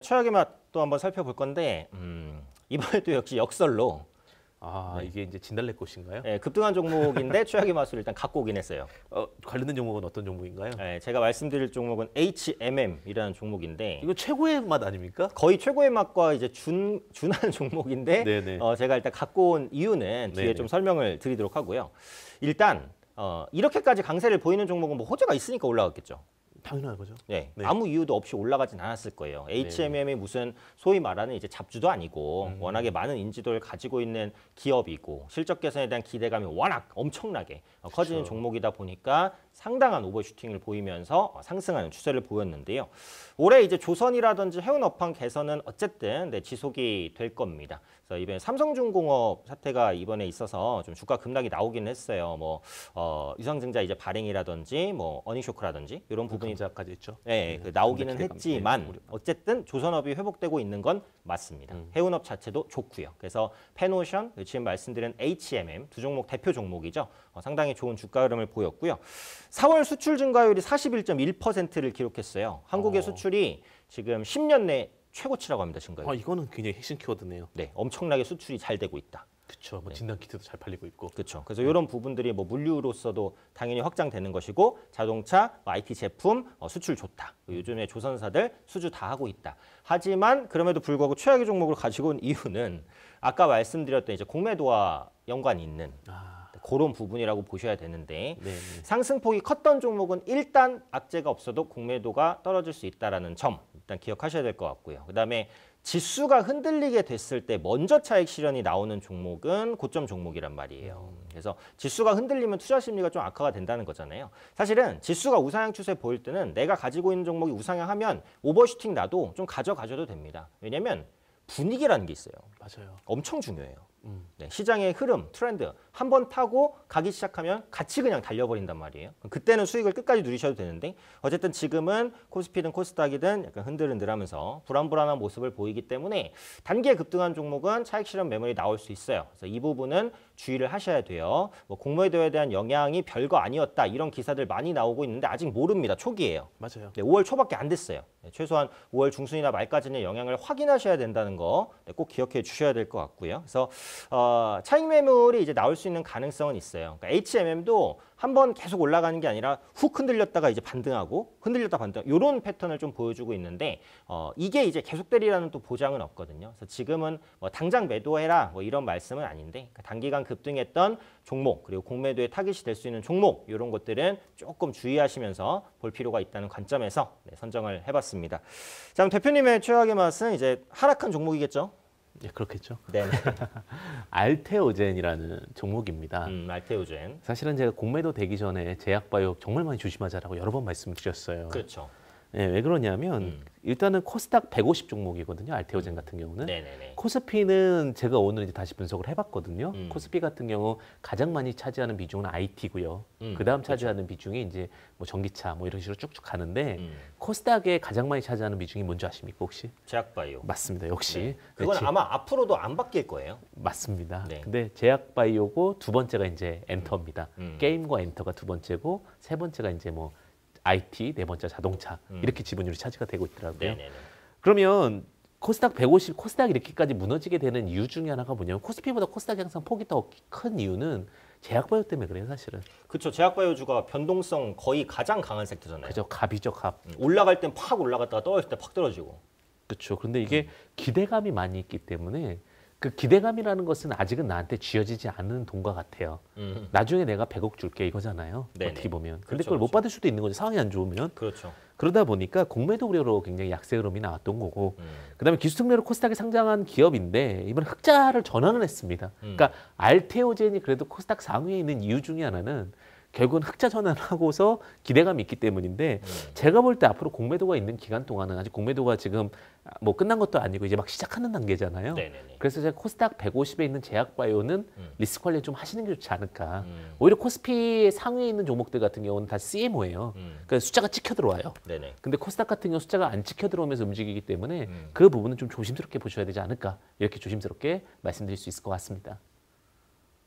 최악의 맛도 한번 살펴볼 건데 음, 이번에도 역시 역설로 아 네. 이게 이제 진달래꽃인가요? 네, 예, 급등한 종목인데 최악의 맛을 일단 갖고 오긴 했어요. 어, 관련된 종목은 어떤 종목인가요? 네, 제가 말씀드릴 종목은 HMM이라는 종목인데 이거 최고의 맛 아닙니까? 거의 최고의 맛과 이제 준 준한 종목인데 어, 제가 일단 갖고 온 이유는 뒤에 네네. 좀 설명을 드리도록 하고요. 일단 어, 이렇게까지 강세를 보이는 종목은 뭐 호재가 있으니까 올라갔겠죠. 당연한 거죠. 네. 네. 아무 이유도 없이 올라가진 않았을 거예요. 네, 네. HMM이 무슨 소위 말하는 이제 잡주도 아니고 음. 워낙에 많은 인지도를 가지고 있는 기업이고 실적 개선에 대한 기대감이 워낙 엄청나게 커지는 그렇죠. 종목이다 보니까 상당한 오버슈팅을 보이면서 상승하는 추세를 보였는데요. 올해 이제 조선이라든지 해운업황 개선은 어쨌든 네, 지속이 될 겁니다. 그래서 이번에 삼성중공업 사태가 이번에 있어서 좀 주가 급락이 나오긴 했어요. 뭐 어, 유상증자 이제 발행이라든지 뭐 어닝쇼크라든지 이런 그 부분이 자까지 있죠. 네, 네, 그 나오기는 했지만 어쨌든 조선업이 회복되고 있는 건 맞습니다. 음. 해운업 자체도 좋고요. 그래서 페노션 지금 말씀드린 HMM 두 종목 대표 종목이죠. 어, 상당히 좋은 주가 흐름을 보였고요. 4월 수출 증가율이 41.1%를 기록했어요. 한국의 어. 수출이 지금 10년 내 최고치라고 합니다. 증가율. 아, 이거는 굉장히 핵심 키워드네요. 네, 엄청나게 수출이 잘 되고 있다. 그렇죠. 뭐 네. 진단 키트도 잘 팔리고 있고. 그렇죠. 그래서 이런 네. 부분들이 뭐 물류로서도 당연히 확장되는 것이고 자동차, IT 뭐 제품 어, 수출 좋다. 음. 요즘에 조선사들 수주 다 하고 있다. 하지만 그럼에도 불구하고 최악의 종목을 가지고 온 이유는 아까 말씀드렸던 이제 공매도와 연관이 있는 아. 그런 부분이라고 보셔야 되는데 네네. 네. 상승폭이 컸던 종목은 일단 악재가 없어도 공매도가 떨어질 수 있다라는 점 일단 기억하셔야 될 것 같고요. 그다음에 지수가 흔들리게 됐을 때 먼저 차익 실현이 나오는 종목은 고점 종목이란 말이에요. 음. 그래서 지수가 흔들리면 투자 심리가 좀 악화가 된다는 거잖아요. 사실은 지수가 우상향 추세 보일 때는 내가 가지고 있는 종목이 우상향하면 오버슈팅 나도 좀 가져가셔도 됩니다. 왜냐면 하 분위기라는 게 있어요. 맞아요. 엄청 중요해요. 음. 네, 시장의 흐름, 트렌드 한번 타고 가기 시작하면 같이 그냥 달려버린단 말이에요. 그때는 수익을 끝까지 누리셔도 되는데 어쨌든 지금은 코스피든 코스닥이든 약간 흔들흔들하면서 불안불안한 모습을 보이기 때문에 단기에 급등한 종목은 차익 실현 매물이 나올 수 있어요. 그래서 이 부분은 주의를 하셔야 돼요. 뭐 공매도에 대한 영향이 별거 아니었다 이런 기사들 많이 나오고 있는데 아직 모릅니다. 초기예요. 맞아요. 네, 5월 초밖에 안 됐어요. 네, 최소한 5월 중순이나 말까지는 영향을 확인하셔야 된다는 거꼭 네, 기억해 주셔야 될 것 같고요. 그래서 어, 차익 매물이 이제 나올 수 있는 있는 가능성은 있어요. 그러니까 HMM도 한번 계속 올라가는 게 아니라 훅 흔들렸다가 이제 반등하고 흔들렸다 반등 이런 패턴을 좀 보여주고 있는데 어, 이게 이제 계속되리라는 또 보장은 없거든요. 그래서 지금은 뭐 당장 매도해라 뭐 이런 말씀은 아닌데 그러니까 단기간 급등했던 종목 그리고 공매도에 타깃이 될 수 있는 종목 이런 것들은 조금 주의하시면서 볼 필요가 있다는 관점에서 네, 선정을 해봤습니다. 자 대표님의 최악의 맛은 이제 하락한 종목이겠죠. 예, 그렇겠죠. 네. 알테오젠이라는 종목입니다. 음, 알테오젠. 사실은 제가 공매도 되기 전에 제약바이오 정말 많이 조심하자라고 여러 번 말씀드렸어요. 그렇죠. 예, 왜 그러냐면 음. 일단은 코스닥 150 종목이거든요. 알테오젠 음. 같은 경우는 네네네. 코스피는 제가 오늘 이제 다시 분석을 해봤거든요. 음. 코스피 같은 경우 가장 많이 차지하는 비중은 IT고요. 음, 그 다음 그렇죠. 차지하는 비중이 이제 뭐 전기차 뭐 이런 식으로 쭉쭉 가는데 음. 코스닥에 가장 많이 차지하는 비중이 뭔지 아십니까 혹시? 제약바이오. 맞습니다. 역시 네. 네 그건 네, 아마 앞으로도 안 바뀔 거예요. 맞습니다. 네. 근데 제약바이오고 두 번째가 이제 엔터입니다. 음. 게임과 엔터가 두 번째고 세 번째가 이제 뭐 IT, 네 번째 자동차 음. 이렇게 지분율이 차지가 되고 있더라고요. 네네네. 네, 네. 그러면 코스닥 150, 코스닥 이렇게까지 무너지게 되는 이유 중에 하나가 뭐냐면 코스피보다 코스닥 향상 폭이 더 큰 이유는 제약바이오 때문에 그래요 사실은. 그렇죠. 제약바이오주가 변동성 거의 가장 강한 섹터잖아요. 그죠. 갑이죠 갑. 음, 올라갈 땐 팍 올라갔다가 떨어질 때 팍 떨어지고. 그렇죠. 그런데 이게 음. 기대감이 많이 있기 때문에 그 기대감이라는 것은 아직은 나한테 쥐어지지 않는 돈과 같아요. 음. 나중에 내가 100억 줄게 이거잖아요. 네네. 어떻게 보면. 근데 그렇죠, 그걸못 그렇죠. 받을 수도 있는 거죠. 상황이 안 좋으면. 그렇죠. 그러다 보니까 공매도 우려로 굉장히 약세 흐름이 나왔던 거고 음. 그다음에 기수특례로 코스닥에 상장한 기업인데 이번에 흑자를 전환을 했습니다. 음. 그러니까 알테오젠이 그래도 코스닥 상위에 있는 이유 중에 하나는 결국은 흑자 전환을 하고서 기대감이 있기 때문인데 음. 제가 볼 때 앞으로 공매도가 있는 기간 동안은 아직 공매도가 지금 뭐 끝난 것도 아니고 이제 막 시작하는 단계잖아요. 네네네. 네, 네. 그래서 제가 코스닥 150에 있는 제약바이오는 음. 리스크 관리 좀 하시는 게 좋지 않을까. 음. 오히려 코스피 상위에 있는 종목들 같은 경우는 다 CMO예요. 음. 그러니까 숫자가 찍혀 들어와요. 네네. 근데 코스닥 같은 경우 숫자가 안 찍혀 들어오면서 움직이기 때문에 음. 그 부분은 좀 조심스럽게 보셔야 되지 않을까 이렇게 조심스럽게 말씀드릴 수 있을 것 같습니다.